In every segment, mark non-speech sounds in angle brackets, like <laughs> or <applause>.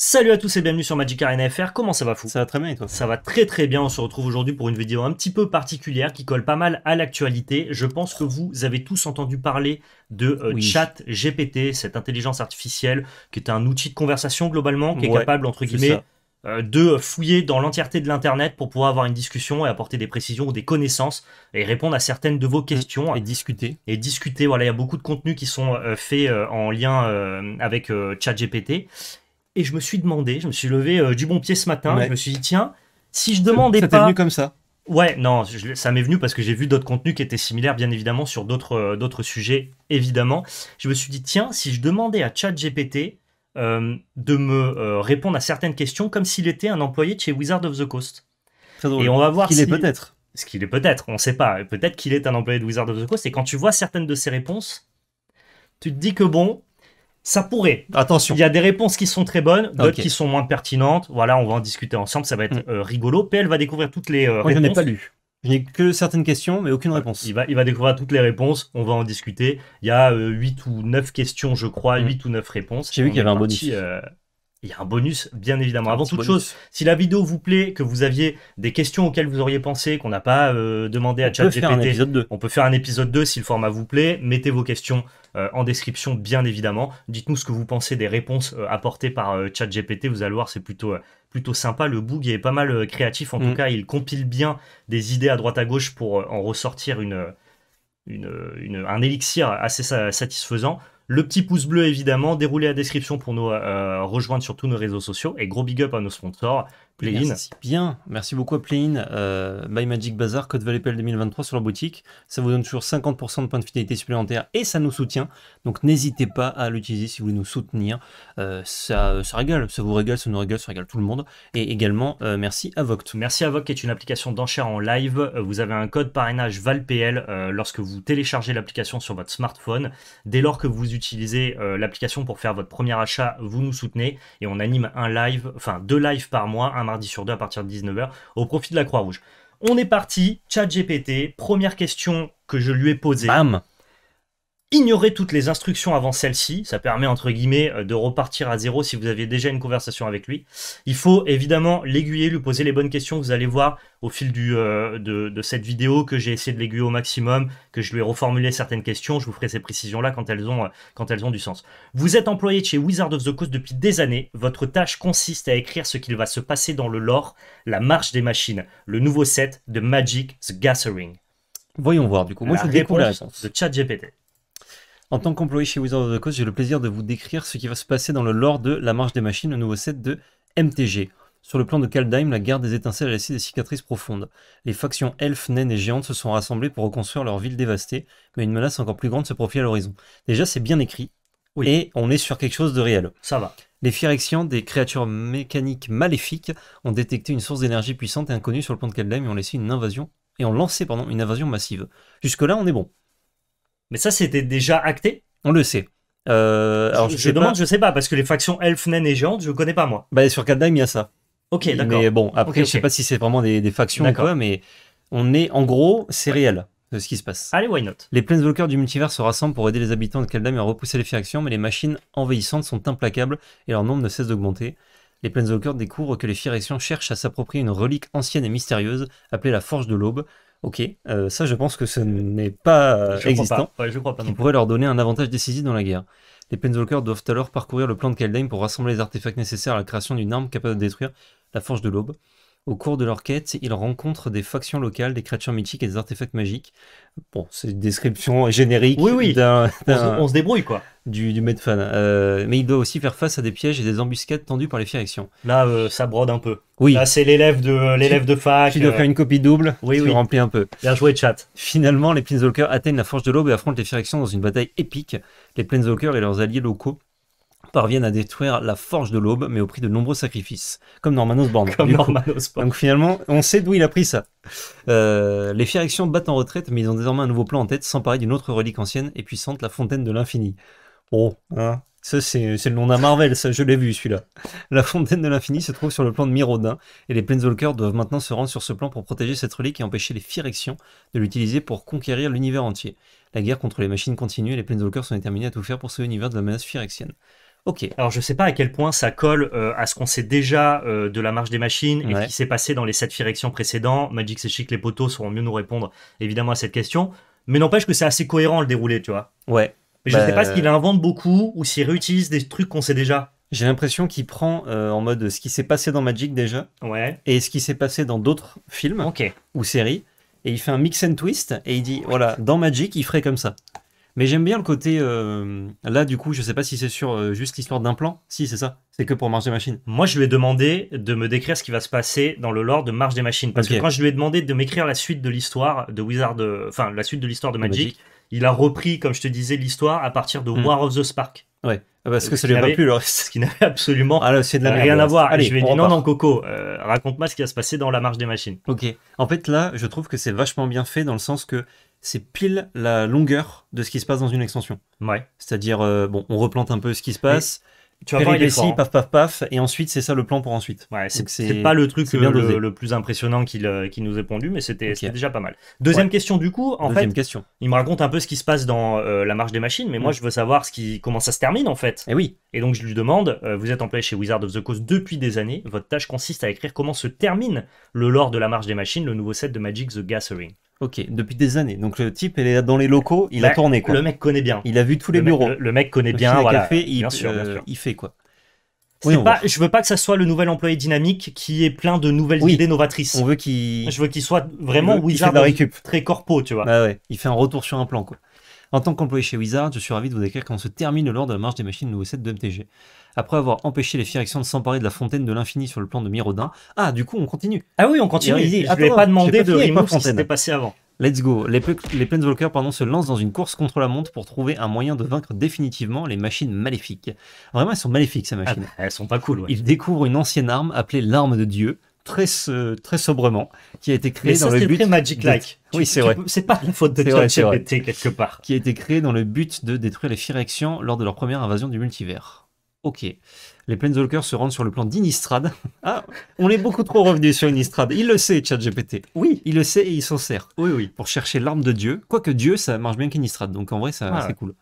Salut à tous et bienvenue sur Magic Arena FR, comment ça va fou Ça va très bien et toi Ça va très très bien, on se retrouve aujourd'hui pour une vidéo un petit peu particulière qui colle pas mal à l'actualité. Je pense que vous avez tous entendu parler de euh, ChatGPT, chat GPT, cette intelligence artificielle qui est un outil de conversation globalement, qui est capable entre guillemets euh, de fouiller dans l'entièreté de l'Internet pour pouvoir avoir une discussion et apporter des précisions ou des connaissances et répondre à certaines de vos questions. Et discuter. Et discuter, voilà, il y a beaucoup de contenus qui sont euh, faits en lien avec ChatGPT et je me suis demandé, je me suis levé euh, du bon pied ce matin, je me suis dit tiens, si je demandais pas. venu comme ça Ouais, non, ça m'est venu parce que j'ai vu d'autres contenus qui étaient similaires, bien évidemment, sur d'autres euh, d'autres sujets, évidemment. Je me suis dit tiens, si je demandais à ChatGPT euh, de me euh, répondre à certaines questions comme s'il était un employé de chez Wizard of the Coast. Et on va voir qu'il est peut-être. Ce qu'il est peut-être, on ne sait pas. Peut-être qu'il est un employé de Wizard of the Coast. Et quand tu vois certaines de ses réponses, tu te dis que bon, ça pourrait. Attention. Il y a des réponses qui sont très bonnes, d'autres qui sont moins pertinentes. Voilà, on va en discuter ensemble, ça va être mm. euh, rigolo. PL va découvrir toutes les réponses. Euh, je n'ai pas lu. Je n'ai que certaines questions, mais aucune réponse. Il va, il va découvrir toutes les réponses, on va en discuter. Il y a euh, huit 8 ou 9 questions, je crois, 8 mm. ou 9 réponses. J'ai vu qu'il y avait un bonus il y a un bonus, bien évidemment. Avant toute chose, si la vidéo vous plaît, que vous aviez des questions auxquelles vous auriez pensé, qu'on n'a pas euh, demandé à ChatGPT, on peut faire un épisode 2 si le format vous plaît. Mettez vos questions euh, en description, bien évidemment. Dites-nous ce que vous pensez des réponses euh, apportées par ChatGPT. Vous allez voir, c'est plutôt, plutôt sympa. Le bug est pas mal créatif. En tout mm. cas, il compile bien des idées à droite à gauche pour en ressortir une, une, un élixir assez satisfaisant. Le petit pouce bleu, évidemment. Déroulez la description pour nous euh, rejoindre sur tous nos réseaux sociaux. Et gros big up à nos sponsors play bien. Merci beaucoup à Playin. Euh, by Magic Bazaar, Code valpl 2023 sur la boutique. Ça vous donne toujours 50% de points de fidélité supplémentaires et ça nous soutient. Donc n'hésitez pas à l'utiliser si vous voulez nous soutenir. Euh, ça, ça régale, ça vous régale, ça nous régale, ça régale tout le monde. Et également, euh, merci à Merci à qui est une application d'enchères en live. Vous avez un code parrainage VALPL lorsque vous téléchargez l'application sur votre smartphone. Dès lors que vous utilisez l'application pour faire votre premier achat, vous nous soutenez et on anime un live, enfin deux lives par mois, un mardi sur deux à partir de 19h au profit de la Croix-Rouge. On est parti, chat GPT, première question que je lui ai posée ignorez toutes les instructions avant celle-ci. Ça permet, entre guillemets, euh, de repartir à zéro si vous aviez déjà une conversation avec lui. Il faut évidemment l'aiguiller, lui poser les bonnes questions. Vous allez voir au fil euh, de, cette vidéo que j'ai essayé de l'aiguiller au maximum, que je lui ai reformulé certaines questions. Je vous ferai ces précisions-là quand, elles ont, euh, quand elles ont du sens. Vous êtes employé chez Wizard of the Coast depuis des années. Votre tâche consiste à écrire ce qu'il va se passer dans le lore, la marche des machines, le nouveau set de Magic the Gathering. Voyons voir du coup. Moi, je vous réponse la réponse. De ChatGPT. En tant qu'employé chez Wizard of the Coast, j'ai le plaisir de vous décrire ce qui va se passer dans le lore de La Marche des Machines, le nouveau set de MTG. Sur le plan de Kaldheim, la guerre des étincelles a laissé des cicatrices profondes. Les factions elfes, naines et géantes se sont rassemblées pour reconstruire leur ville dévastée, mais une menace encore plus grande se profile à l'horizon. Déjà, c'est bien écrit, oui. et on est sur quelque chose de réel. Ça va. Les Phyrexians, des créatures mécaniques maléfiques, ont détecté une source d'énergie puissante et inconnue sur le plan de Kaldheim et ont laissé une invasion et ont lancé pardon, une invasion massive. Jusque-là, on est bon. Mais ça, c'était déjà acté On le sait. Euh, alors, je, demande, je demande, je sais pas, parce que les factions elfes, naines et géantes, je connais pas moi. Bah, sur Kaldheim, il y a ça. Ok, d'accord. Mais bon, après, je ne sais pas si c'est vraiment des, factions ou quoi, mais on est, en gros, c'est réel de ce qui se passe. Allez, why not Les Planeswalkers du multivers se rassemblent pour aider les habitants de Kaldheim à repousser les factions mais les machines envahissantes sont implacables et leur nombre ne cesse d'augmenter. Les Planeswalkers découvrent que les factions cherchent à s'approprier une relique ancienne et mystérieuse appelée la Forge de l'Aube, Ok, euh, ça je pense que ce n'est pas existant. Euh, crois pas pourrait leur donner un avantage décisif dans la guerre. Les Penzalkers doivent alors parcourir le plan de Kaldheim pour rassembler les artefacts nécessaires à la création d'une arme capable de détruire la Forge de l'Aube. Au cours de leur quête, ils rencontrent des factions locales, des créatures mythiques et des artefacts magiques. Bon, c'est une description générique. Oui, oui. on, se, débrouille, quoi. Du, du Medfan. Euh, mais il doit aussi faire face à des pièges et des embuscades tendues par les Firexions. Là, euh, ça brode un peu. Oui. Là, c'est l'élève de, l'élève de fac. Qui doit euh, faire une copie double. Oui, oui. remplit un peu. Bien joué, chat. Finalement, les Planeswalkers atteignent la Forge de l'Aube et affrontent les Firexions dans une bataille épique. Les Planeswalkers et leurs alliés locaux parviennent à détruire la forge de l'aube, mais au prix de nombreux sacrifices, comme Normanos Born. <laughs> Donc finalement, on sait d'où il a pris ça. Euh, les Phyrexions battent en retraite, mais ils ont désormais un nouveau plan en tête, s'emparer d'une autre relique ancienne et puissante, la fontaine de l'infini. Oh, hein. ça, c'est le nom d'un Marvel, ça, je l'ai vu celui-là. La fontaine de l'infini se trouve sur le plan de Mirodin, et les Planeswalkers doivent maintenant se rendre sur ce plan pour protéger cette relique et empêcher les Phyrexions de l'utiliser pour conquérir l'univers entier. La guerre contre les machines continue et les Planeswalkers sont déterminés à tout faire pour sauver l'univers de la menace Phyrexienne. Ok. Alors je sais pas à quel point ça colle euh, à ce qu'on sait déjà euh, de la marche des machines et ce qui s'est passé dans les 7 directions précédents. Magic c'est Chic, les poteaux sauront mieux nous répondre évidemment à cette question. Mais n'empêche que c'est assez cohérent le déroulé, tu vois. Ouais. Mais je sais pas s'il bah, invente beaucoup ou s'il réutilise des trucs qu'on sait déjà. J'ai l'impression qu'il prend euh, en mode ce qui s'est passé dans Magic déjà ouais. et ce qui s'est passé dans d'autres films ou séries et il fait un mix and twist et il dit voilà dans Magic il ferait comme ça. Mais j'aime bien le côté. Euh, là, du coup, je sais pas si c'est sur euh, juste l'histoire d'un plan. Si, c'est ça. C'est que pour Marche des Machines. Moi, je lui ai demandé de me décrire ce qui va se passer dans le lore de Marche des Machines. Parce que quand je lui ai demandé de m'écrire la suite de l'histoire de Wizard. Enfin, la suite de l'histoire de Magic, il a repris, comme je te disais, l'histoire à partir de hmm. War of the Spark. Ouais. Ah, parce que euh, ça lui a pas plu, alors. <laughs> Ce qui n'avait absolument ah, de rien à voir. Allez, je lui ai dit non, non, Coco, raconte-moi ce qui va se passer dans la marche des machines. Ok. En fait, là, je trouve que c'est vachement bien fait dans le sens que c'est pile la longueur de ce qui se passe dans une extension. Ouais. C'est-à-dire, euh, bon, on replante un peu ce qui se passe. tu vas voir, il hein. paf, paf, paf, et ensuite, c'est ça le plan pour ensuite. Ouais, c'est pas le truc euh, le, plus impressionnant euh, qu'il nous ait pondu, mais c'était déjà pas mal. Deuxième question, du coup, en fait, question. il me raconte un peu ce qui se passe dans la marche des machines, mais moi, je veux savoir ce qui, comment ça se termine, en fait. Et eh oui. Et donc, je lui demande, vous êtes employé chez Wizard of the Coast depuis des années, votre tâche consiste à écrire comment se termine le lore de la marche des machines, le nouveau set de Magic the Gathering. Ok, depuis des années. Donc le type, il est dans les locaux, il a tourné quoi. Le mec connaît bien. Il a vu tous les bureaux. le, mec connaît bien, Café, il, euh, il fait quoi. Je pas, je veux pas que ça soit le nouvel employé dynamique qui est plein de nouvelles idées novatrices. On veut qu'il. Je veux qu'il soit vraiment Wizard très corpo, tu vois. Bah ouais, il fait un retour sur un plan quoi. En tant qu'employé chez Wizard, je suis ravi de vous décrire comment se termine le de la marche des machines nouveau 7 de MTG après avoir empêché les Phyrexians de s'emparer de la fontaine de l'infini sur le plan de Mirodin. Ah, du coup, on continue. Ah oui, on continue. je ne pas demandé de remove s'était passé avant. Let's go. Les, les Planeswalkers pardon, se lancent dans une course contre la montre pour trouver un moyen de vaincre définitivement les machines maléfiques. Vraiment, elles sont maléfiques, ces machines. Elles ah, elles sont pas cool, ouais. Ils découvrent une ancienne arme appelée l'arme de Dieu, très, très sobrement, qui a été créée dans le but. Magic-like. <laughs> Oui, c'est vrai. C'est pas une faute de ChatGPT quelque part. Qui a été créée dans le but de détruire les Phyrexians lors de leur première invasion du multivers. Ok. Les Planeswalkers se rendent sur le plan d'Inistrad. <laughs> Ah, on est beaucoup trop revenu sur Inistrad. Il le sait, ChatGPT. Oui. Il le sait et il s'en sert. Oui, oui. Pour chercher l'arme de Dieu. Quoique Dieu, ça marche bien qu'Inistrad. Donc en vrai, ça, c'est cool.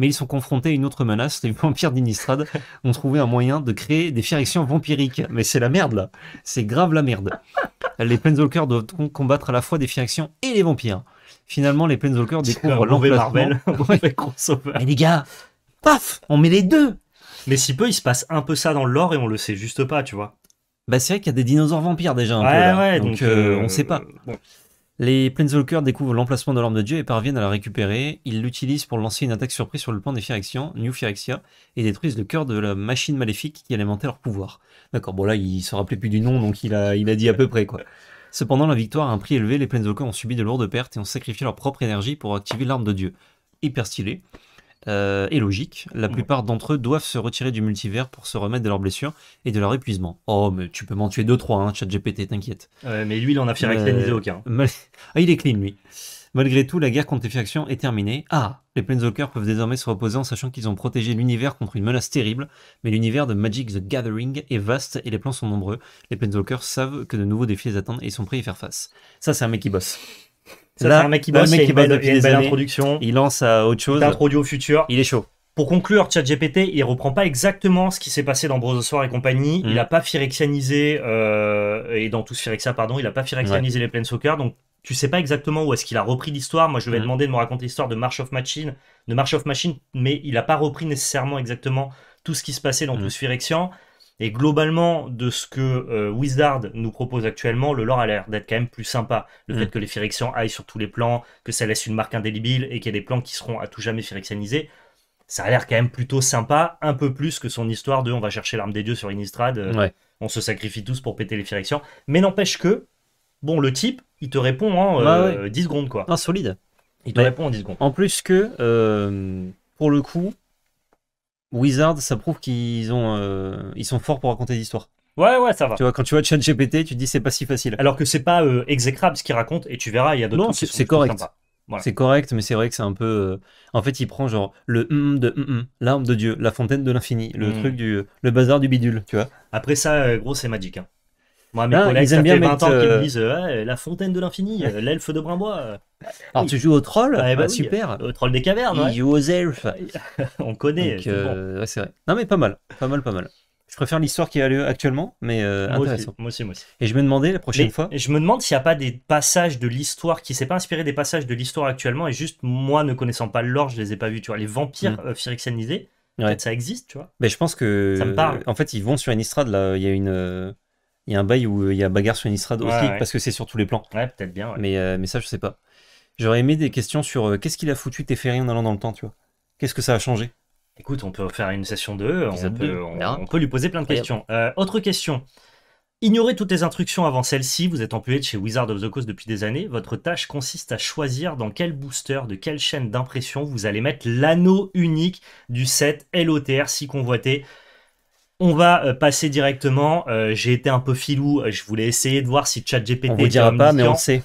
Mais ils sont confrontés à une autre menace. Les <laughs> vampires d'Inistrad <laughs> ont trouvé un moyen de créer des fierctions vampiriques. Mais c'est la merde, là. C'est grave la merde. Les Planeswalkers doivent combattre à la fois des fierctions et les vampires. Finalement, les Planeswalkers découvrent l'emplacement. Marvel. Mais les gars, paf, on met les deux mais si peu, il se passe un peu ça dans l'or et on le sait juste pas, tu vois. Bah, c'est vrai qu'il y a des dinosaures vampires déjà, un peu, là. Ouais, donc, donc euh, euh, on sait pas. Les Planeswalkers découvrent l'emplacement de l'arme de Dieu et parviennent à la récupérer. Ils l'utilisent pour lancer une attaque surprise sur le plan des Phyrexians, New Phyrexia, et détruisent le cœur de la machine maléfique qui alimentait leur pouvoir. D'accord, bon là, il se rappelait plus du nom, donc il a, il a dit à peu près quoi. Cependant, la victoire a un prix élevé, les Planeswalkers ont subi de lourdes pertes et ont sacrifié leur propre énergie pour activer l'arme de Dieu. Hyper stylé est euh, et logique. La plupart d'entre eux doivent se retirer du multivers pour se remettre de leurs blessures et de leur épuisement. Oh, mais tu peux m'en tuer 2-3, hein, GPT, t'inquiète. mais lui, il en a euh, hein. aucun. <laughs> Ah, il est clean, lui. Malgré tout, la guerre contre les factions est terminée. Ah Les Planeswalkers peuvent désormais se reposer en sachant qu'ils ont protégé l'univers contre une menace terrible, mais l'univers de Magic the Gathering est vaste et les plans sont nombreux. Les Planeswalkers savent que de nouveaux défis les attendent et sont prêts à y faire face. Ça, c'est un mec qui bosse. C'est un mec qui bosse, des belle Il lance à euh, autre chose. produit au futur. Il est chaud. Pour conclure, GPT, il reprend pas exactement ce qui s'est passé dans Soir et compagnie. Hmm. Il a pas phyrexianisé euh, et dans tous Firexia, pardon, il a pas phyrexianisé les les soccer. Donc tu sais pas exactement où est-ce qu'il a repris l'histoire. Moi, je vais hmm. demander de me raconter l'histoire de March of Machine, de March of Machine, mais il a pas repris nécessairement exactement tout ce qui se passait dans hmm. tout tous Firexian. Et globalement, de ce que euh, Wizard nous propose actuellement, le lore a l'air d'être quand même plus sympa. Le fait mm. que les Phyrexians aillent sur tous les plans, que ça laisse une marque indélébile et qu'il y a des plans qui seront à tout jamais Phyrexianisés, ça a l'air quand même plutôt sympa, un peu plus que son histoire de on va chercher l'arme des dieux sur Innistrad, euh, on se sacrifie tous pour péter les Phyrexians. Mais n'empêche que, bon, le type, il te répond en 10 bah euh, secondes, quoi. Un ah, solide. Il te répond en 10 secondes. En plus que, pour le coup, Wizard, ça prouve qu'ils ont, euh, ils sont forts pour raconter des histoires. Ouais, ouais, ça va. Tu vois, quand tu vois ChatGPT, tu te dis c'est pas si facile. Alors que c'est pas euh, exécrable ce qu'il raconte, et tu verras, il y a d'autres. Non, c'est, correct. C'est correct, mais c'est vrai que c'est un peu. Euh, en fait, il prend genre le mm, mm de mm, mm de Dieu, la fontaine de l'infini, le truc du, le bazar du bidule, tu vois. Après ça, gros, c'est magique. Hein. Moi, hein, ils aiment bien 20 qu'ils me euh, disent euh, la fontaine de l'infini, euh, <laughs> l'elfe de Brimbois. Alors ah, tu joues au troll ah, eh ah bah Super. Au troll des cavernes. Il ouais. joue aux elfes. Ah, <laughs> On connaît. c'est vrai. Non mais pas mal, pas mal, pas mal. Je préfère l'histoire qui a lieu actuellement, mais moi intéressant. Aussi, moi aussi, moi aussi. Et je me demandais la prochaine fois. Je me demande s'il n'y a pas des passages de l'histoire qui s'est pas inspiré des passages de l'histoire actuellement et juste moi ne connaissant pas l'or, je ne les ai pas vus. Tu vois, les vampires mmh. peut ça existe, tu vois. Mais je pense que En fait, ils vont sur une Il y a une il y a un bail où euh, il y a bagarre sur une ouais, aussi parce que c'est sur tous les plans. Ouais, peut-être bien. Mais, euh, mais ça, je sais pas. J'aurais aimé des questions sur euh, qu'est-ce qu'il a foutu Teferi en allant dans le temps, tu vois. Qu'est-ce que ça a changé Écoute, on peut faire une session 2, on, peut, ah. on, peut lui poser plein de questions. autre question. Ignorez toutes les instructions avant celle-ci, vous êtes employé de chez Wizard of the Coast depuis des années. Votre tâche consiste à choisir dans quel booster, de quelle chaîne d'impression vous allez mettre l'anneau unique du set LOTR si convoité. On va euh, passer directement. Euh, j'ai été un peu filou. Euh, je voulais essayer de voir si ChatGPT. On vous dira pas, mais on sait.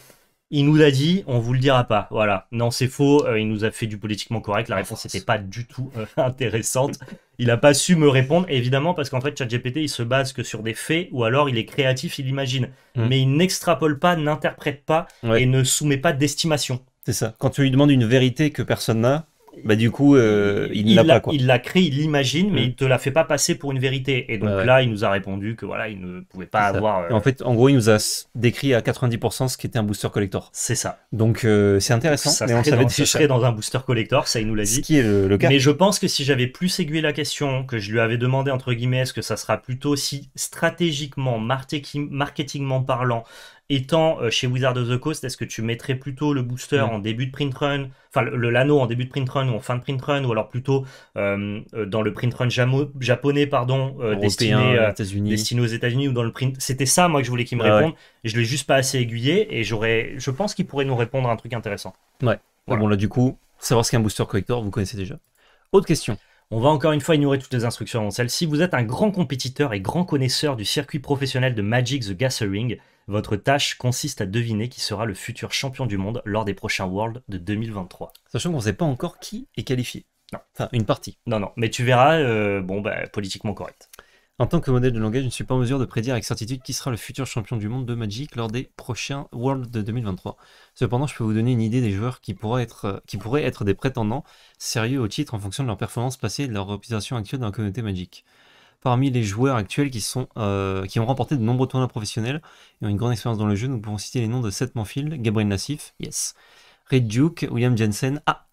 Il nous l'a dit, on vous le dira pas. Voilà. Non, c'est faux. il nous a fait du politiquement correct. La ah, réponse n'était pas du tout <laughs> intéressante. Il n'a pas su me répondre, évidemment, parce qu'en fait, ChatGPT, il se base que sur des faits, ou alors il est créatif, il imagine. Mm. Mais il n'extrapole pas, n'interprète pas et ne soumet pas d'estimation. C'est ça. Quand tu lui demandes une vérité que personne n'a, bah du coup, euh, il, ne l'a pas quoi. Il la créé, il l'imagine, mais mm. il te la fait pas passer pour une vérité. Et donc là, il nous a répondu que voilà, il ne pouvait pas avoir. Euh, en fait, en gros, il nous a décrit à 90% ce qui était un booster collector. C'est ça. Donc euh, c'est intéressant. Ça mais on savait dans, dans un booster collector, ça il nous l'a dit. Ce qui est le, cas. Mais je pense que si j'avais plus aigué la question, que je lui avais demandé entre guillemets, est-ce que ça sera plutôt si stratégiquement, marketingement marketingment parlant, étant euh, chez Wizard of the Coast, est-ce que tu mettrais plutôt le booster mm. en début de print run, enfin le lano en début de print run ou en fin de print run, ou alors plutôt euh, euh, dans le print run japonais, pardon, destiné, unis destiné aux États-Unis ou dans le print. C'était ça, moi, que je voulais qu'il me ah réponde. je l'ai juste pas assez aiguillé et j'aurais, je pense qu'il pourrait nous répondre à un truc intéressant. Ouais. Bon là, du coup, savoir ce qu'est un booster collector, vous connaissez déjà. Autre question. On va encore une fois ignorer toutes les instructions dans celle-ci. Vous êtes un grand compétiteur et grand connaisseur du circuit professionnel de Magic the Gathering. Votre tâche consiste à deviner qui sera le futur champion du monde lors des prochains Worlds de 2023. Sachant qu'on ne sait pas encore qui est qualifié. Non. Enfin, une partie. Non, non, mais tu verras, euh, bon, bah, politiquement correct. En tant que modèle de langage, je ne suis pas en mesure de prédire avec certitude qui sera le futur champion du monde de Magic lors des prochains Worlds de 2023. Cependant, je peux vous donner une idée des joueurs euh, qui, pourraient être, des prétendants sérieux au titre en fonction de leur performance passée et de leur réputation actuelle dans la communauté Magic. Parmi les joueurs actuels euh, qui, ont remporté de nombreux tournois professionnels et ont une grande expérience dans le jeu, nous pouvons citer les noms de Seth Manfield, Gabriel Nassif, yes, Red Duke, William Jensen, ah,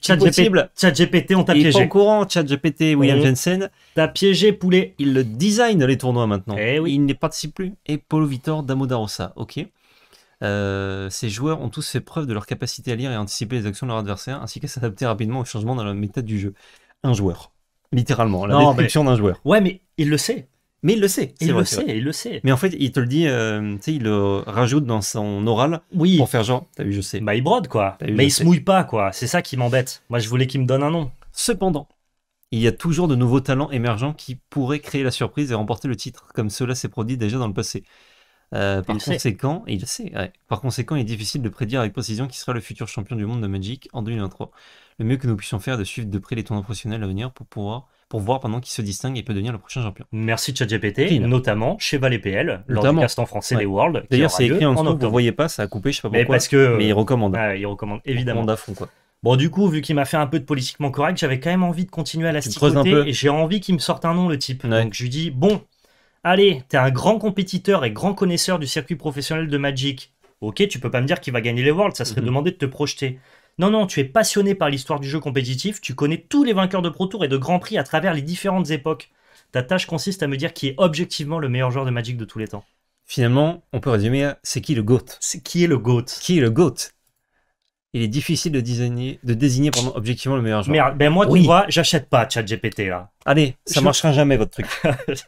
ChatGPT, GPT, on t'a piégé. Il est au courant, ChatGPT, William Jensen. T'as piégé Poulet. Il le design les tournois maintenant. Et eh oui. Il n'y participe plus. Et Paulo Vitor Damodarosa. Ok. Euh, ces joueurs ont tous fait preuve de leur capacité à lire et anticiper les actions de leur adversaire, ainsi qu'à s'adapter rapidement aux changements dans la méta du jeu. Un joueur. Littéralement, la non, description d'un joueur. Ouais, mais il le sait. Mais il le sait. Il le sait, il le sait. Mais en fait, il te le dit, euh, tu sais, il le rajoute dans son oral pour faire genre, t'as vu, je sais. Bah, il brode, quoi. Mais il se mouille pas, quoi. C'est ça qui m'embête. Moi, je voulais qu'il me donne un nom. Cependant, il y a toujours de nouveaux talents émergents qui pourraient créer la surprise et remporter le titre, comme cela s'est produit déjà dans le passé. Euh, par conséquent, il sait. Par conséquent, il est difficile de prédire avec précision qui sera le futur champion du monde de Magic en 2023. Le mieux que nous puissions faire est de suivre de près les tournois professionnels à venir pour pouvoir pour voir pendant qu'il se distingue et peut devenir le prochain champion. Merci ChatGPT, notamment chez Valet PL, lors du cast en français les des Worlds. D'ailleurs, c'est écrit en dessous, vous ne voyez pas, ça a coupé, je sais pas pourquoi. Euh, mais, parce il recommande. il recommande, évidemment. quoi. Bon, du coup, vu qu'il m'a fait un peu de politiquement correct, j'avais quand même envie de continuer à la sticoter et j'ai envie qu'il me sorte un nom, le type. Donc, je lui dis Bon, allez, t'es un grand compétiteur et grand connaisseur du circuit professionnel de Magic. Ok, tu peux pas me dire qu'il va gagner les Worlds, ça serait mhm. demander de te projeter. Non, non, tu es passionné par l'histoire du jeu compétitif, tu connais tous les vainqueurs de Pro Tour et de Grand Prix à travers les différentes époques. Ta tâche consiste à me dire qui est objectivement le meilleur joueur de Magic de tous les temps. Finalement, on peut résumer c'est qui le GOAT C'est qui est le GOAT Qui est le GOAT il est difficile de désigner, de désigner objectivement le meilleur joueur. Merde, ben moi, tu vois, j'achète pas ChatGPT là. Allez, ça marchera jamais votre truc.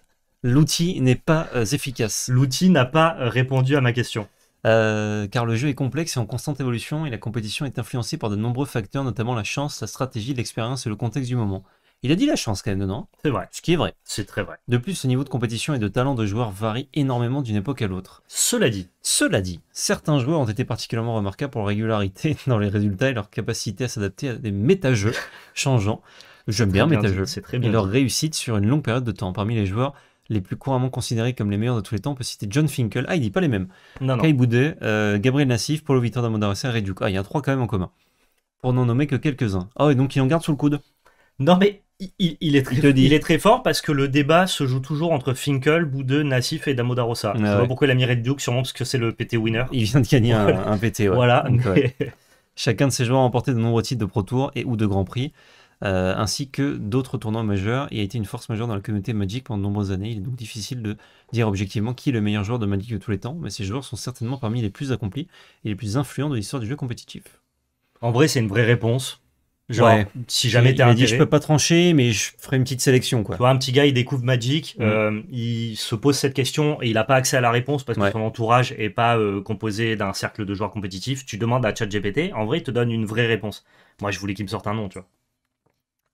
<laughs> L'outil n'est pas euh, efficace. L'outil n'a pas euh, répondu à ma question. Euh, car le jeu est complexe et en constante évolution et la compétition est influencée par de nombreux facteurs, notamment la chance, la stratégie, l'expérience et le contexte du moment. Il a dit la chance quand même non C'est vrai. Ce qui est vrai. C'est très vrai. De plus, ce niveau de compétition et de talent de joueurs varie énormément d'une époque à l'autre. Cela dit. Cela dit, certains joueurs ont été particulièrement remarquables pour leur régularité <laughs> dans les résultats et leur capacité à s'adapter à des méta-jeux <laughs> changeants. J'aime bien, bien méta-jeux. C'est très bien. Et leur réussite sur une longue période de temps. Parmi les joueurs les plus couramment considérés comme les meilleurs de tous les temps, on peut citer John Finkel. Ah, il dit pas les mêmes. Kai Boudet, euh, Gabriel Nassif, Paulo Vitor et Red Duke. Ah, il y a trois quand même en commun. Pour n'en nommer que quelques-uns. Ah, et donc il en garde sous le coude. Non, mais il, est très, il, est très, fort parce que le débat se joue toujours entre Finkel, Boudet, Nassif et Damodarosa. Ah, Je pourquoi il a mis Red Duke, sûrement parce que c'est le PT winner. Il vient de gagner un, PT, Voilà. <laughs> Chacun de ces joueurs a remporté de nombreux titres de Pro Tour et ou de Grand Prix. Euh, ainsi que d'autres tournois majeurs et a été une force majeure dans la communauté Magic pendant de nombreuses années. Il est donc difficile de dire objectivement qui est le meilleur joueur de Magic de tous les temps, mais ces joueurs sont certainement parmi les plus accomplis et les plus influents de l'histoire du jeu compétitif. En vrai, c'est une vraie réponse. Genre, si jamais t'es dit, je peux pas trancher, mais je ferai une petite sélection, quoi. Tu vois, un petit gars, il découvre Magic, mm. euh, il se pose cette question et il a pas accès à la réponse parce que son entourage est pas euh, composé d'un cercle de joueurs compétitifs. Tu demandes à ChatGPT, en vrai, il te donne une vraie réponse. Moi, je voulais qu'il me sorte un nom, tu vois.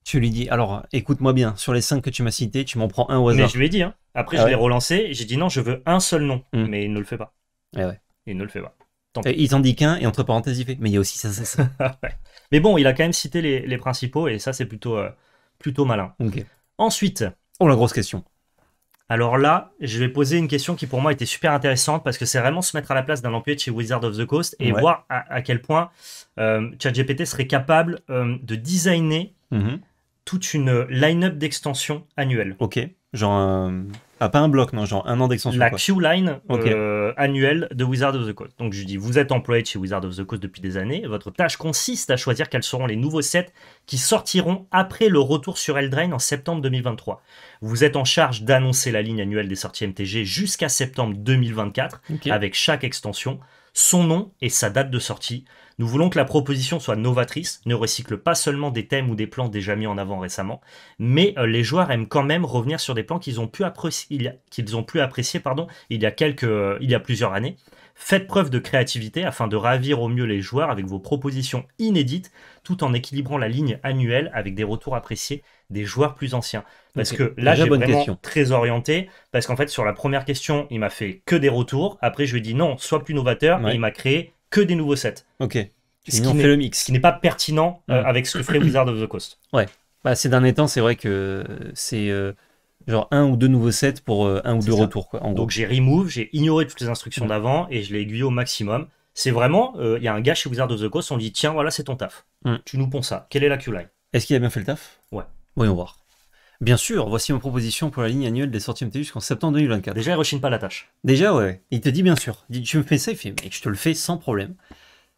Tu lui dis, alors écoute-moi bien, sur les cinq que tu m'as cités, tu m'en prends un au hasard. Mais je lui ai dit, hein. après je ah l'ai relancé, j'ai dit non, je veux un seul nom, hmm. mais il ne le fait pas. Eh il ne le fait pas. il t'en dit qu'un, et entre parenthèses, il fait, mais il y a aussi ça, ça, ça. <laughs> Mais bon, il a quand même cité les, principaux, et ça, c'est plutôt, euh, plutôt malin. Ensuite. Oh, la grosse question. Alors là, je vais poser une question qui pour moi était super intéressante parce que c'est vraiment se mettre à la place d'un employé de chez Wizard of the Coast et voir à, quel point euh, ChatGPT serait capable euh, de designer mhm toute une euh, line-up d'extensions annuelles. Ok, genre ah, pas un bloc, non, genre un an d'extension. La queue line euh, annuelle de Wizard of the Coast. Donc je dis, vous êtes employé chez Wizard of the Coast depuis des années. Votre tâche consiste à choisir quels seront les nouveaux sets qui sortiront après le retour sur Eldraine en septembre 2023. Vous êtes en charge d'annoncer la ligne annuelle des sorties MTG jusqu'à septembre 2024 avec chaque extension son nom et sa date de sortie. Nous voulons que la proposition soit novatrice, ne recycle pas seulement des thèmes ou des plans déjà mis en avant récemment, mais euh, les joueurs aiment quand même revenir sur des plans qu'ils ont pu apprécier, qu'ils ont pu pardon, il, y a quelques, euh, il y a plusieurs années. Faites preuve de créativité afin de ravir au mieux les joueurs avec vos propositions inédites, tout en équilibrant la ligne annuelle avec des retours appréciés des joueurs plus anciens. Parce que là, j'ai vraiment très orienté, parce qu'en fait, sur la première question, il m'a fait que des retours. Après, je lui ai dit non, sois plus novateur, il m'a créé que des nouveaux sets. Ok. Ce qui, fait le mix. ce qui n'est pas pertinent euh, avec ce que Wizard of the Coast. <clears throat> Ouais. Bah, ces derniers temps, c'est vrai que euh, c'est euh, genre un ou deux nouveaux sets pour un ou deux retours. Donc j'ai remove, j'ai ignoré toutes les instructions mm. d'avant et je l'ai aiguillé au maximum. C'est vraiment, il y a un gars chez Wizard of the Coast, on dit tiens, voilà, c'est ton taf. Mm. Tu nous ponds ça. Quelle est la Q-line Est-ce qu'il a bien fait le taf Ouais. Voyons voir. Bien sûr, voici ma proposition pour la ligne annuelle des sorties MTU jusqu'en septembre 2024. Déjà, il rechigne pas la tâche. Déjà, ouais. Il te dit bien sûr. tu me fais ça, il fait, je te le fais sans problème.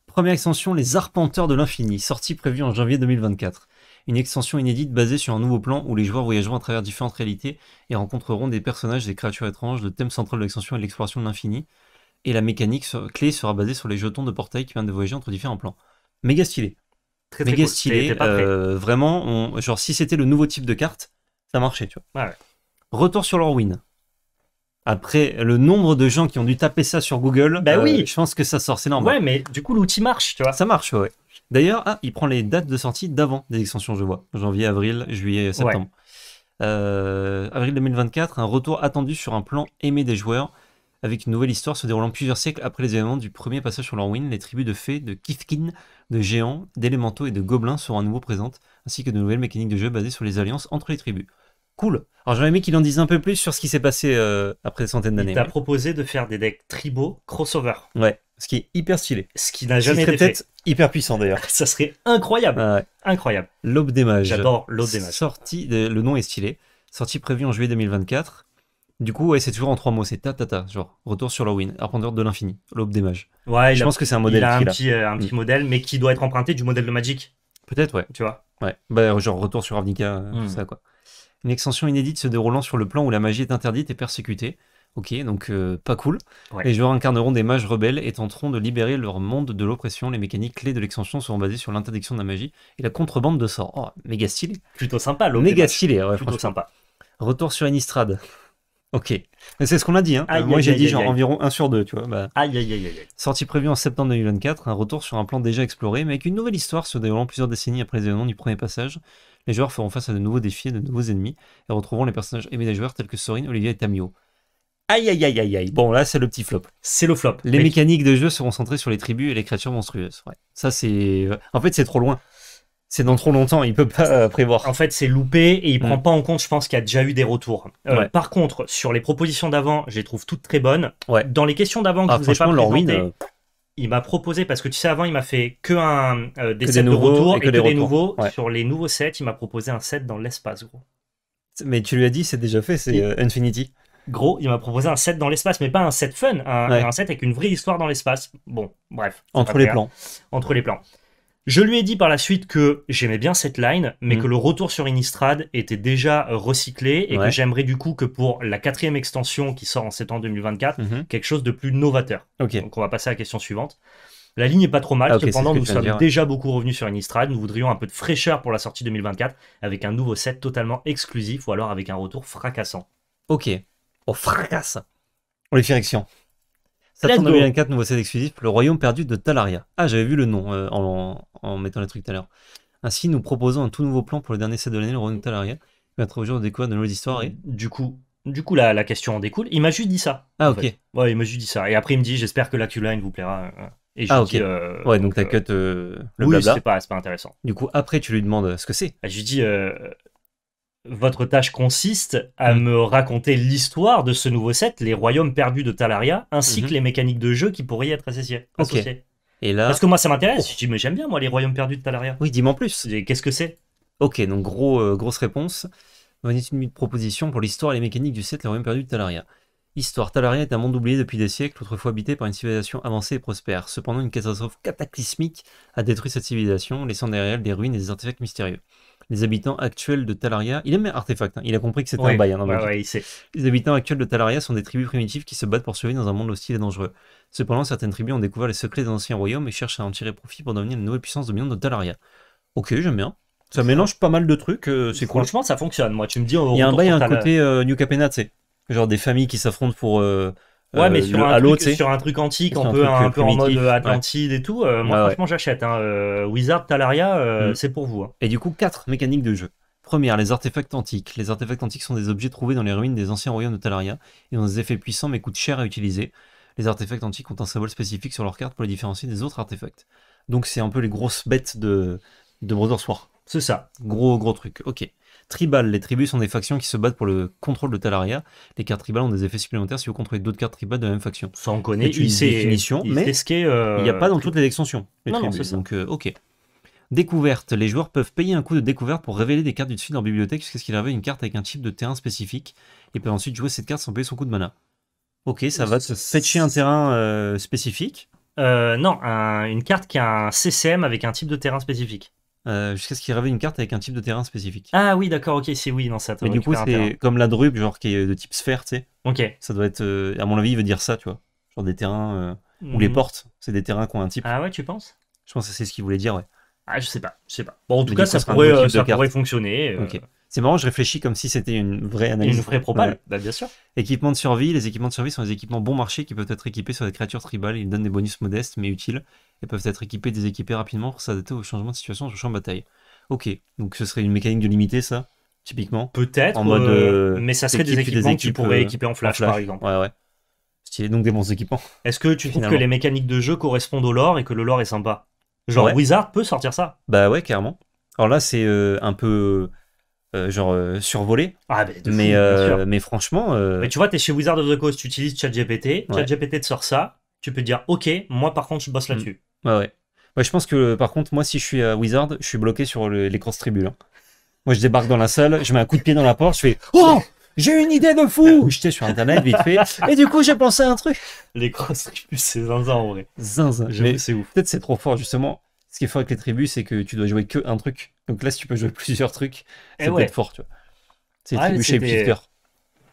Première extension, Les Arpenteurs de l'Infini, sortie prévue en janvier 2024. Une extension inédite basée sur un nouveau plan où les joueurs voyageront à travers différentes réalités et rencontreront des personnages, des créatures étranges, le thème central de l'extension est l'exploration de l'infini. Et la mécanique clé sera basée sur les jetons de portail qui viennent de voyager entre différents plans. Méga stylé. Mais méga stylé. Euh, vraiment, genre si c'était le nouveau type de carte, ça marchait, tu vois. Ah retour sur leur win. Après, le nombre de gens qui ont dû taper ça sur Google, bah oui. Euh, je pense que ça sort, c'est normal. Ouais, mais du coup, l'outil marche, tu vois. Ça marche, ouais. D'ailleurs, ah, il prend les dates de sortie d'avant des extensions, je vois. Janvier, avril, juillet, septembre. Euh, avril 2024, un retour attendu sur un plan aimé des joueurs avec une nouvelle histoire se déroulant plusieurs siècles après les événements du premier passage sur l'Orwin. Les tribus de fées, de Kifkin, de géants, d'élémentaux et de gobelins seront à nouveau présentes, ainsi que de nouvelles mécaniques de jeu basées sur les alliances entre les tribus. Cool. Alors j'aurais aimé qu'il en dise un peu plus sur ce qui s'est passé euh, après des centaines d'années. Il t'a proposé de faire des decks tribaux crossover. Ouais. Ce qui est hyper stylé. Ce qui n'a jamais ce serait peut-être hyper puissant d'ailleurs. <laughs> ça serait incroyable. Ah incroyable. L'aube des mages. J'adore l'aube des mages. le nom est stylé. Sortie prévue en juillet 2024. Du coup, c'est toujours en trois mots, c'est ta ta ta, genre retour sur Lorwyn, arpenteur de l'infini, l'aube des mages. Ouais, je pense que c'est un modèle. Il a euh, un petit, mm. modèle, mais qui doit être emprunté du modèle de Magic. Peut-être, ouais. Tu vois Ouais, bah, genre retour sur Avnica, euh, tout mm. ça, quoi. Une extension inédite se déroulant sur le plan où la magie est interdite et persécutée. Ok, donc euh, pas cool. Les joueurs incarneront des mages rebelles et tenteront de libérer leur monde de l'oppression. Les mécaniques clés de l'extension seront basées sur l'interdiction de la magie et la contrebande de sorts. Oh, méga stylé. Plutôt sympa, l'aube Méga stylé, ouais, Plutôt sympa. Retour sur Innistrad. Ok. C'est ce qu'on a dit. Hein. Moi, j'ai dit genre environ 1 sur 2, tu vois. Bah, aïe, aïe, aïe, aïe. Sortie prévue en septembre 2024, un retour sur un plan déjà exploré, mais avec une nouvelle histoire se déroulant plusieurs décennies après les événements du premier passage. Les joueurs feront face à de nouveaux défis et de nouveaux ennemis, et retrouveront les personnages aimés des joueurs tels que Sorin, Olivia et Tamio. Aïe, aïe, aïe, aïe, aïe. Bon, là, c'est le petit flop. C'est le flop. Les mécaniques de jeu seront centrées sur les tribus et les créatures monstrueuses. Ouais. Ça, c'est. En fait, c'est trop loin c'est dans trop longtemps, il peut pas euh, prévoir. En fait, c'est loupé et il prend mm. pas en compte, je pense, qu'il y a déjà eu des retours. Euh, par contre, sur les propositions d'avant, je les trouve toutes très bonnes. Dans les questions d'avant que ah, vous ai pas présentées, euh, il m'a proposé, parce que tu sais, avant, il m'a fait que un, des sets de retour et que, des, nouveaux. Sur les nouveaux sets, il m'a proposé un set dans l'espace, gros. Mais tu lui as dit, c'est déjà fait, c'est Infinity. Gros, il m'a proposé un set dans l'espace, mais pas un set fun, un set avec une vraie histoire dans l'espace. Bon, bref. Entre les plans. Entre les plans. Je lui ai dit par la suite que j'aimais bien cette line, mais mm. que le retour sur Innistrad était déjà recyclé et que j'aimerais du coup que pour la quatrième extension qui sort en septembre 2024, mm-hmm. quelque chose de plus novateur. Donc on va passer à la question suivante. La ligne n'est pas trop mal, ah, cependant nous sommes déjà beaucoup revenus sur Innistrad, nous voudrions un peu de fraîcheur pour la sortie 2024 avec un nouveau set totalement exclusif ou alors avec un retour fracassant. Ok, on fracasse. On les fait 2024, nouveau set exclusif, le royaume perdu de Talaria. Ah, j'avais vu le nom euh, en, en mettant les trucs tout à l'heure. Ainsi, nous proposons un tout nouveau plan pour le dernier set de l'année, le de Talaria. qui va de découvrir de nouvelles histoires. Et... Du coup, du coup la, la question en découle. Il m'a juste dit ça. Ah, ok. Ouais, il m'a juste dit ça. Et après, il me dit J'espère que la q vous plaira. Euh, et ah, ok. Euh, ouais, donc, ta euh, cut oui, c'est pas, pas intéressant. Du coup, après, tu lui demandes ce que c'est. Ah, je lui dis Votre tâche consiste à mm. me raconter l'histoire de ce nouveau set, les royaumes perdus de Talaria, ainsi mm-hmm. que les mécaniques de jeu qui pourraient y être associées. Ok. Parce que moi, ça m'intéresse. Je dis, mais j'aime bien, moi, les royaumes perdus de Talaria. Oui, dis-moi en plus. Qu'est-ce que c'est Ok, donc gros, euh, grosse réponse. une proposition pour l'histoire et les mécaniques du set Les Royaumes Perdus de Talaria. Histoire, Talaria est un monde oublié depuis des siècles, autrefois habité par une civilisation avancée et prospère. Cependant, une catastrophe cataclysmique a détruit cette civilisation, laissant derrière elle des ruines et des artefacts mystérieux les habitants actuels de Talaria. Il aime Artefact, hein. il a compris que c'était un bail. Hein, les habitants actuels de Talaria sont des tribus primitives qui se battent pour survivre dans un monde hostile et dangereux. Cependant, certaines tribus ont découvert les secrets des anciens royaumes et cherchent à en tirer profit pour devenir une nouvelle puissance dominante de Talaria. Ok, j'aime bien. Ça mélange pas mal de trucs, euh, c'est Franchement, ça fonctionne. Moi, tu me dis. Oh, il y a un bail, un côté euh, New Capena, Genre des familles qui s'affrontent pour. Euh, Ouais, euh, mais sur, un truc, sur un truc antique, un, peu, un euh, peu en mode Atlantide et tout, euh, moi, franchement, j'achète. Hein, Wizard, Talaria, mm. c'est pour vous. Hein. Et du coup, quatre mécaniques de jeu. Première, les artefacts antiques. Les artefacts antiques sont des objets trouvés dans les ruines des anciens royaumes de Talaria et ont des effets puissants mais coûtent cher à utiliser. Les artefacts antiques ont un symbole spécifique sur leur carte pour les différencier des autres artefacts. Donc, c'est un peu les grosses bêtes de, de Brothers War. C'est ça. Gros, gros truc. Ok. Tribal. Les tribus sont des factions qui se battent pour le contrôle de Talaria. Les cartes tribales ont des effets supplémentaires si vous contrôlez d'autres cartes tribales de la même faction. Ça, on connaît une définition, mais euh, il n'y a pas dans toutes les extensions. Les Donc, euh, ok. Découverte. Les joueurs peuvent payer un coup de découverte pour révéler des cartes du dessus de leur bibliothèque jusqu'à ce qu'il arrive une carte avec un type de terrain spécifique. et peuvent ensuite jouer cette carte sans payer son coup de mana. Ok, ça euh, va te fetcher un terrain spécifique. non, une carte qui a un CCM avec un type de terrain spécifique. Euh, jusqu'à ce qu'il rêvait une carte avec un type de terrain spécifique. Ah oui, d'accord, ok, c'est oui, non, ça. Mais du coup, c'est comme la drupe, genre qui est de type sphère, tu sais. Ok. Ça doit être, euh, à mon avis, il veut dire ça, tu vois. Genre des terrains euh, où les mhm. portes, c'est des terrains qui ont un type. Ah ouais, tu penses Je pense que c'est ce qu'il voulait dire, ouais. Ah, je sais pas, je sais pas. Bon, en tout cas, ça, pourrait, ça pourrait fonctionner. Ok. C'est marrant, je réfléchis comme si c'était une vraie analyse. Une vraie probable, bah, bien sûr. Équipement de survie, les équipements de survie sont des équipements bon marché qui peuvent être équipés sur des créatures tribales. Ils donnent des bonus modestes mais utiles et peuvent être équipés, déséquipés rapidement pour s'adapter aux changements de situation sur le champ de bataille. Ok, donc ce serait une mécanique de limiter ça, typiquement. Peut-être. En euh, euh, mais ça serait des équipements que tu pourrais euh, équiper en flash, par exemple. Ouais, ouais. donc des bons équipements. Est-ce que tu trouves que les mécaniques de jeu correspondent au lore et que le lore est sympa Genre Wizard peut sortir ça Bah ouais, carrément. Alors là, c'est un peu euh, genre euh, survolé. Ah, mais, euh, mais franchement. Mais tu vois, tu es chez Wizard of the Coast, tu utilises ChatGPT, ChatGPT te sort ça, tu peux dire ok, moi par contre je bosse mm. là-dessus. Ouais, ouais. je pense que par contre, moi si je suis à Wizard, je suis bloqué sur les grosses hein. Moi je débarque dans la salle, je mets un coup de pied dans la porte, je fais Oh j'ai une idée de fou J'étais sur internet vite fait, et du coup j'ai pensé à un truc. Les grosses tribules, c'est zinzin en vrai. Zinzin, c'est ouf. Peut-être c'est trop fort justement ce qui est fort avec les tribus, c'est que tu dois jouer que un truc. Donc là, si tu peux jouer <laughs> plusieurs trucs, c'est eh peut-être fort, tu vois. C'est ah, chez Peter.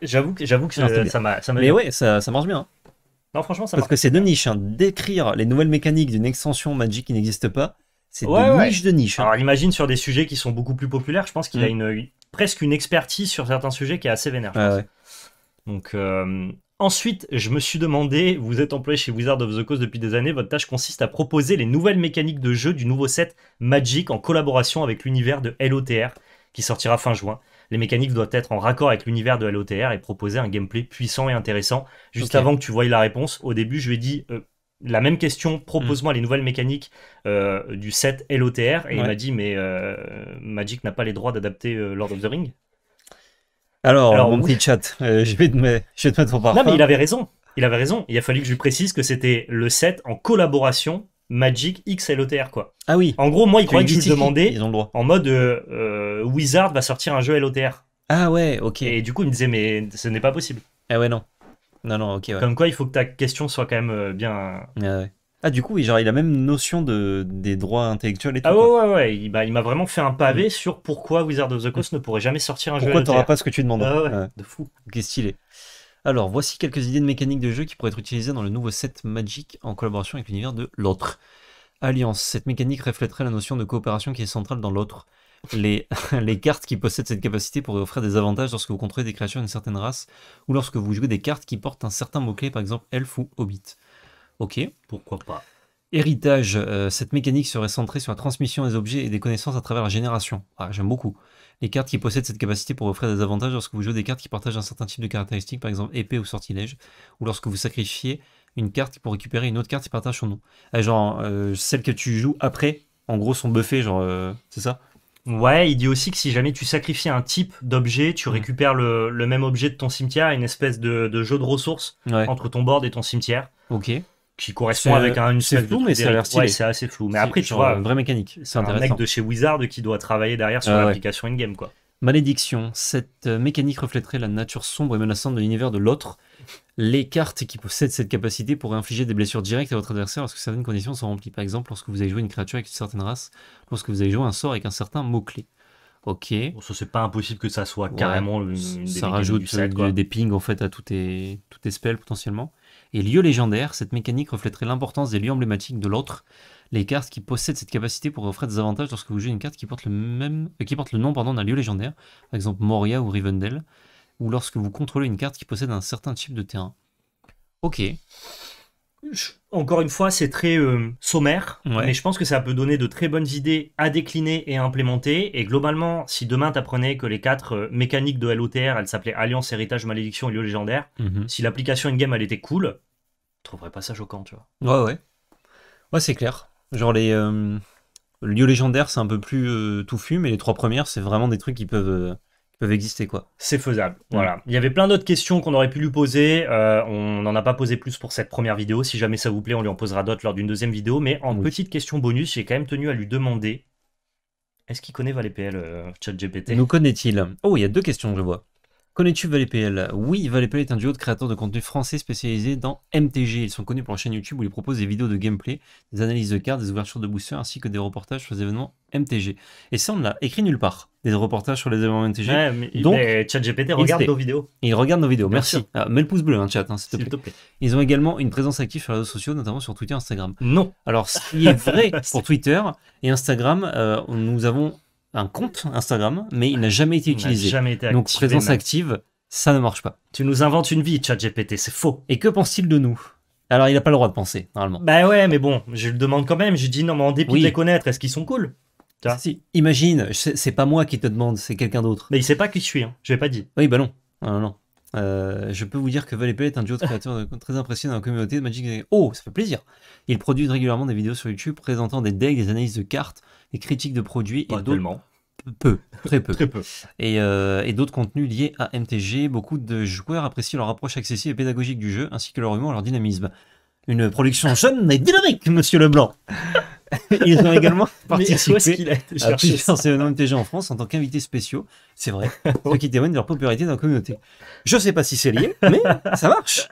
J'avoue que, j'avoue que ça, m'a. Mais ouais, ça, ça, marche bien. Hein. Non, franchement, ça Parce que c'est de niche. Hein. Décrire les nouvelles mécaniques d'une extension Magic qui n'existe pas, c'est de niche de niche. Hein. Alors imagine sur des sujets qui sont beaucoup plus populaires, je pense qu'il a mm. une, presque une expertise sur certains sujets qui est assez vénère. Donc, euh, Ensuite, je me suis demandé, vous êtes employé chez Wizard of the Coast depuis des années, votre tâche consiste à proposer les nouvelles mécaniques de jeu du nouveau set Magic en collaboration avec l'univers de LOTR qui sortira fin juin. Les mécaniques doivent être en raccord avec l'univers de LOTR et proposer un gameplay puissant et intéressant. Juste avant que tu voyes la réponse, au début, je lui ai dit euh, la même question, propose-moi mm. les nouvelles mécaniques euh, du set LOTR. Et il m'a dit, mais euh, Magic n'a pas les droits d'adapter Lord of the Rings alors, mon petit chat, euh, <laughs> je, vais te mettre, je vais te Non, mais il avait raison. Il avait raison. Il a fallu que je lui précise que c'était le set en collaboration Magic X e quoi. Ah oui. En gros, moi, il croyait que je Ils en mode euh, euh, Wizard va sortir un jeu LOTR. E ah ouais, ok. Et du coup, il me disait, mais ce n'est pas possible. Ah ouais, non. Non, non, ok. Comme quoi, il faut que ta question soit quand même bien. Ah ah, du coup, oui, genre, il a même notion de, des droits intellectuels et ah tout. Ah, ouais, ouais, Il, m'a vraiment fait un pavé mm. sur pourquoi Wizard of the Coast mm. ne pourrait jamais sortir un jeu. Pourquoi t'auras pas ce que tu demandes hein. ah, ouais, De fou. est Alors, voici quelques idées de mécaniques de jeu qui pourraient être utilisées dans le nouveau set Magic en collaboration avec l'univers de l'autre. Alliance. Cette mécanique reflèterait la notion de coopération qui est centrale dans l'autre. Les, <laughs> les, cartes qui possèdent cette capacité pourraient offrir des avantages lorsque vous contrôlez des créatures d'une certaine race ou lorsque vous jouez des cartes qui portent un certain mot-clé, par exemple Elf ou hobbit. Ok. Pourquoi pas Héritage, euh, cette mécanique serait centrée sur la transmission des objets et des connaissances à travers la génération. Ah, j'aime beaucoup. Les cartes qui possèdent cette capacité pour offrir des avantages lorsque vous jouez des cartes qui partagent un certain type de caractéristiques, par exemple épée ou sortilège, ou lorsque vous sacrifiez une carte pour récupérer une autre carte qui partage son nom. Ah, genre, euh, celle que tu joues après, en gros, sont buffées, genre, euh, c'est ça Ouais, il dit aussi que si jamais tu sacrifies un type d'objet, tu récupères le, même objet de ton cimetière, une espèce de, jeu de ressources entre ton board et ton cimetière. Ok qui correspond avec un, une semaine mais c'est assez flou. Mais après, tu vois, une vraie mécanique. C'est un mec de chez Wizard qui doit travailler derrière sur l'application in-game, quoi. Malédiction. Cette euh, mécanique reflèterait la nature sombre et menaçante de l'univers de l'autre. Les cartes qui possèdent cette capacité pourraient infliger des blessures directes à votre adversaire lorsque certaines conditions sont remplies. Par exemple, lorsque vous avez joué une créature avec une certaine race, lorsque vous avez joué un sort avec un certain mot-clé. Ok. Bon, c'est pas impossible que ça soit carrément une, une ça rajoute des pings en fait à tout tes, tous tes spells potentiellement et lieu légendaire, cette mécanique reflèterait l'importance des lieux emblématiques de l'autre, les cartes qui possèdent cette capacité pourraient offrir des avantages lorsque vous jouez une carte qui porte le, même, euh, qui porte le nom d'un lieu légendaire, par exemple Moria ou Rivendell, ou lorsque vous contrôlez une carte qui possède un certain type de terrain. Ok encore une fois, c'est très euh, sommaire, mais je pense que ça peut donner de très bonnes idées à décliner et à implémenter. Et globalement, si demain t'apprenais que les quatre euh, mécaniques de LOTR, elles s'appelaient Alliance, Héritage, Malédiction et Lieu Légendaire, mhm. si l'application in-game, elle était cool, tu trouverais pas ça choquant, tu vois. Ouais, ouais. Ouais, c'est clair. Genre les... Lieux Lieu Légendaire, c'est un peu plus euh, touffu, mais les trois premières, c'est vraiment des trucs qui peuvent exister quoi. C'est faisable. Mm. Voilà. Il y avait plein d'autres questions qu'on aurait pu lui poser. Euh, on n'en a pas posé plus pour cette première vidéo. Si jamais ça vous plaît, on lui en posera d'autres lors d'une deuxième vidéo. Mais en petite question bonus, j'ai quand même tenu à lui demander est-ce qu'il connaît ValetPL, PL, euh, ChatGPT Nous connaît-il Oh, il y a deux questions, je vois. Connais-tu ValetPL Oui, ValetPL est un duo de créateurs de contenu français spécialisés dans MTG. Ils sont connus pour leur chaîne YouTube où ils proposent des vidéos de gameplay, des analyses de cartes, des ouvertures de boosters ainsi que des reportages sur les événements MTG. Et ça, on l'a écrit nulle part. Des reportages sur les événements MTG. ChatGPT regarde nos vidéos. Ils regardent nos vidéos, merci. Ah, mets le pouce bleu, hein, chat, hein, s'il te, plaît. Ils ont également une présence active sur les réseaux sociaux, notamment sur Twitter et Instagram. Non. Alors, ce qui est vrai <laughs> pour Twitter et Instagram, euh, nous avons un compte Instagram, mais il n'a jamais été utilisé. Jamais Donc présence active, ça ne marche pas. Tu nous inventes une vie, ChatGPT, c'est faux. Et que pense-t-il de nous Alors il n'a pas le droit de penser, normalement. Bah ouais, mais bon, je le demande quand même. Je dis non, mais en dépit de les connaître, est-ce qu'ils sont cool Si, imagine, c'est pas moi qui te demande, c'est quelqu'un d'autre. Mais il sait pas qui je suis, hein. je l'ai pas dit. Oui, bah non. Non, euh, je peux vous dire que Valépel est un duo de créateurs <laughs> très impressionnant dans la communauté de Magic. Oh, ça fait plaisir. Ils produisent régulièrement des vidéos sur YouTube présentant des decks, des analyses de cartes, les critiques de produits et d'autres peu, très peu. Euh, et, d'autres contenus liés à MTG. Beaucoup de joueurs apprécient leur approche accessible et pédagogique du jeu, ainsi que leur humour et leur dynamisme. Une production jeune mais dynamique, monsieur Leblanc. <laughs> Ils ont également participé à plusieurs de MTG en France en tant qu'invités spéciaux. C'est vrai, ce qui témoigne de leur popularité dans la communauté. Je ne sais pas si c'est lié, mais ça marche.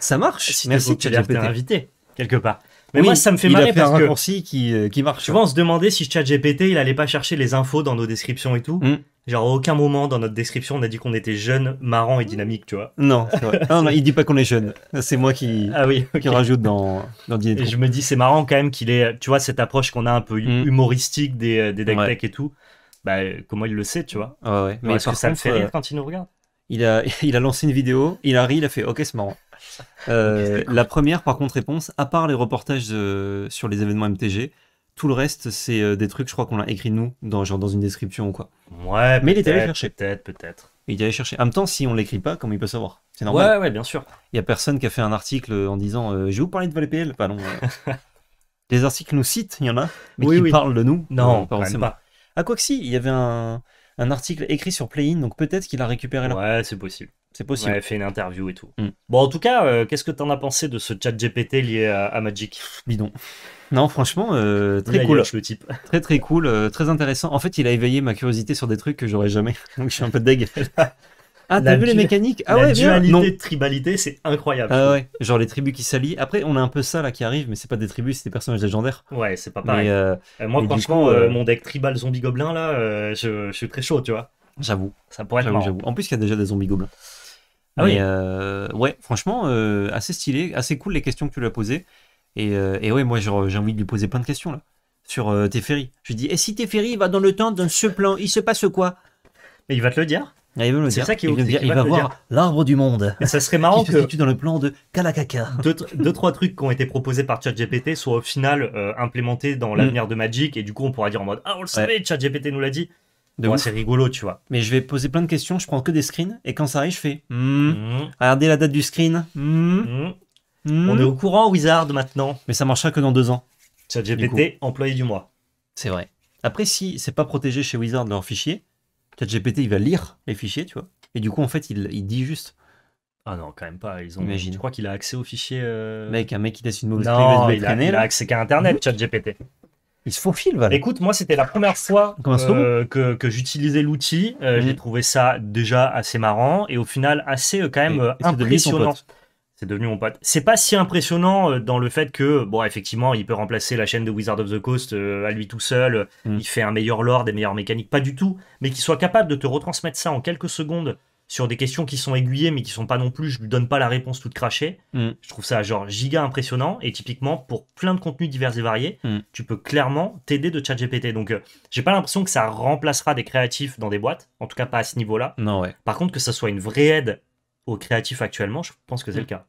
Ça marche. Si Merci de tu invité quelque part. Mais moi, ça me fait il a fait un raccourci qui, euh, qui marche. Tu hein. vois, on se demandait si ChatGPT, il allait pas chercher les infos dans nos descriptions et tout. Hmm. Genre, à aucun moment dans notre description, on a dit qu'on était jeune, marrant et dynamique, tu vois. Non, il vrai. il dit pas qu'on est jeune. C'est moi qui, ah oui, qui rajoute dans, dans Et je me dis, c'est marrant quand même qu'il est, tu vois, cette approche qu'on a un peu hmm. humoristique des, euh, des deck et tout. Bah, comment il le sait, tu vois. ouais, mais, est-ce que ça me fait rire euh, quand il nous regarde il a, <laughs> il a lancé une vidéo, il a ri, il a fait Ok, c'est marrant. Euh, <laughs> la première, par contre, réponse, à part les reportages euh, sur les événements MTG, tout le reste, c'est euh, des trucs, je crois qu'on l'a écrit nous, dans, genre dans une description ou quoi. Ouais, mais il est allé chercher. Peut-être, peut-être. Il est allé chercher. En même temps, si on l'écrit pas, comment il peut savoir C'est normal. Ouais, ouais, bien sûr. Il y a personne qui a fait un article en disant Je vais vous parler de ValetPL. Pardon. <laughs> les articles nous citent, il y en a, mais oui, qui parlent de nous. Non, pas ne pas. À quoi que si, il y avait un, article écrit sur Playin, donc peut-être qu'il a récupéré là. Ouais, c'est possible. C'est possible. Ouais, fait une interview et tout. Mm. Bon, en tout cas, euh, qu'est-ce que t'en as pensé de ce chat GPT lié à, Magic Bidon. Non, franchement, euh, très cool. Le type. <laughs> Très très cool, euh, très intéressant. En fait, il a éveillé ma curiosité sur des trucs que j'aurais jamais. <laughs> Donc je suis un peu deg. <laughs> Ah, t'as vu les mécaniques Ah la ouais, dualité de tribalité, c'est incroyable. Ah ouais, genre les tribus qui s'allient. Après, on a un peu ça là qui arrive, mais c'est pas des tribus, c'est des personnages légendaires. Ouais, c'est pas pareil. moi, franchement, mon deck tribal zombie gobelin là, je, suis très chaud, tu vois. J'avoue. Ça pourrait être J'avoue. En plus, il y a déjà des zombies gobelins. Ah oui. Euh, ouais, franchement, euh, assez stylé, assez cool les questions que tu lui as posées. Et, euh, et ouais, moi j'ai envie de lui poser plein de questions là sur Teferi. Je lui dis, et eh, si Teferi va dans le temps, dans ce plan, il se passe quoi Mais il va te le dire. C'est ah, il va Ça qui est il, il va, voir l'arbre du monde. Et ça serait marrant <laughs> que tu dans le plan de Kalakaka. Deux, trois trucs qui ont été proposés par ChatGPT soient au final implémentés dans mm. l'avenir de Magic et du coup on pourra dire en mode ah on le savait ChatGPT nous l'a dit. De c'est rigolo, tu vois. Mais je vais poser plein de questions, je prends que des screens, et quand ça arrive, je fais mmh. Mmh. Regardez la date du screen. Mmh. On est au courant, Wizard, maintenant. Mais ça marchera que dans deux ans. ChatGPT, employé du mois. C'est vrai. Après, si c'est pas protégé chez Wizard leur fichier, ChatGPT, il va lire les fichiers, tu vois. Et du coup, en fait, il, dit juste. Ah non, quand même pas. Ils ont. Je crois qu'il a accès au fichiers. Euh, mec, un mec qui teste une mauvaise il, il a accès qu'à Internet, ChatGPT. Il se faufile, Val. Écoute, moi, c'était la première fois euh, que, j'utilisais l'outil. Euh, mhm. J'ai trouvé ça déjà assez marrant et au final assez euh, quand même impressionnant. C'est devenu mon pote. C'est pas si impressionnant dans le fait que, bon, effectivement, il peut remplacer la chaîne de Wizard of the Coast à lui tout seul. Mhm. Il fait un meilleur lore, des meilleures mécaniques, pas du tout. Mais qu'il soit capable de te retransmettre ça en quelques secondes sur des questions qui sont aiguillées mais qui sont pas non plus, je lui donne pas la réponse toute crachée. Mm. Je trouve ça genre giga impressionnant et typiquement pour plein de contenus divers et variés, mm. tu peux clairement t'aider de ChatGPT. Donc euh, j'ai pas l'impression que ça remplacera des créatifs dans des boîtes, en tout cas pas à ce niveau-là. Par contre que ça soit une vraie aide aux créatifs actuellement, je pense que c'est le mm. cas.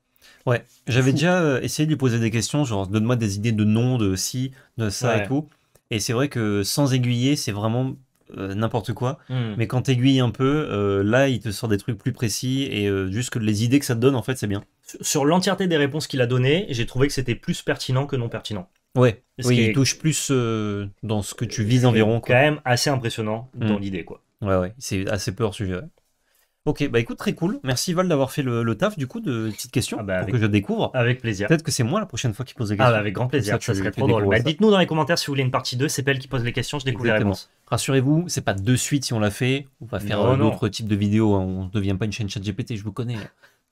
Ouais, j'avais déjà euh, essayé de lui poser des questions, genre donne-moi des idées de noms, de si, de ça et tout. Et c'est vrai que sans aiguiller, c'est vraiment euh, n'importe quoi, hmm. mais quand t'aiguilles un peu, euh, là, il te sort des trucs plus précis et euh, juste que les idées que ça te donne, en fait, c'est bien. Sur l'entièreté des réponses qu'il a donné, j'ai trouvé que c'était plus pertinent que non pertinent. Ouais, oui, il touche plus dans ce que tu vises environ. Quand même assez impressionnant dans hmm. l'idée, quoi. Ouais, ouais, c'est assez peu hors sujet. Ok, bah écoute, très cool. Merci Val d'avoir fait le, taf du coup de petites questions ah bah, pour que je découvre. Avec plaisir. Peut-être que c'est moi la prochaine fois qui pose les ah, questions. Ah avec grand plaisir, ça, serait trop drôle. Bah, dites-nous dans les commentaires si vous voulez une partie 2, c'est elle qui pose les questions, je découvre les réponses. Rassurez-vous, c'est pas de suite si on l'a fait. On va faire un euh, autre type de vidéo, hein. on ne devient pas une chaîne chat GPT, je vous connais.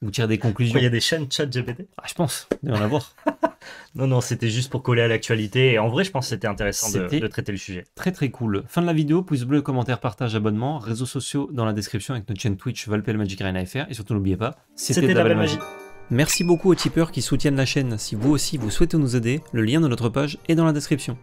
Vous tirez des conclusions. Il y a des chaînes chat GPT ah, Je pense, on va voir. <laughs> Non, non, c'était juste pour coller à l'actualité. Et en vrai, je pense que c'était intéressant de, traiter le sujet. Très, très cool. Fin de la vidéo, pouce bleu, commentaire, partage, abonnement, réseaux sociaux dans la description avec notre chaîne Twitch Valpel Magic Rain FR. Et surtout, n'oubliez pas, c'était la, Merci beaucoup aux tipeurs qui soutiennent la chaîne. Si vous aussi vous souhaitez nous aider, le lien de notre page est dans la description.